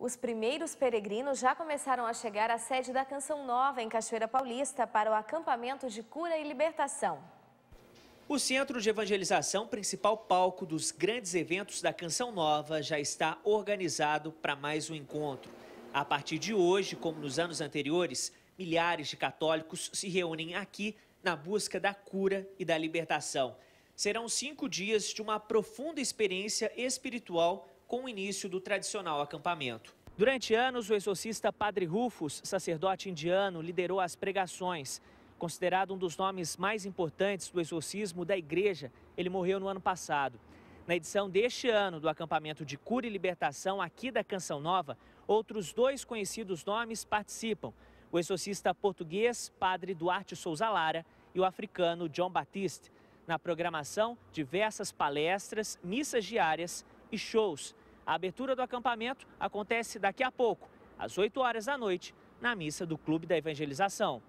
Os primeiros peregrinos já começaram a chegar à sede da Canção Nova, em Cachoeira Paulista, para o acampamento de cura e libertação. O Centro de Evangelização, principal palco dos grandes eventos da Canção Nova, já está organizado para mais um encontro. A partir de hoje, como nos anos anteriores, milhares de católicos se reúnem aqui na busca da cura e da libertação. Serão cinco dias de uma profunda experiência espiritual com o início do tradicional acampamento. Durante anos, o exorcista Padre Rufus, sacerdote indiano, liderou as pregações. Considerado um dos nomes mais importantes do exorcismo da igreja, ele morreu no ano passado. Na edição deste ano do acampamento de cura e libertação aqui da Canção Nova, outros dois conhecidos nomes participam: o exorcista português Padre Duarte Souza Lara e o africano John Batiste. Na programação, diversas palestras, missas diárias e shows. A abertura do acampamento acontece daqui a pouco, às 8 horas da noite, na missa do Clube da Evangelização.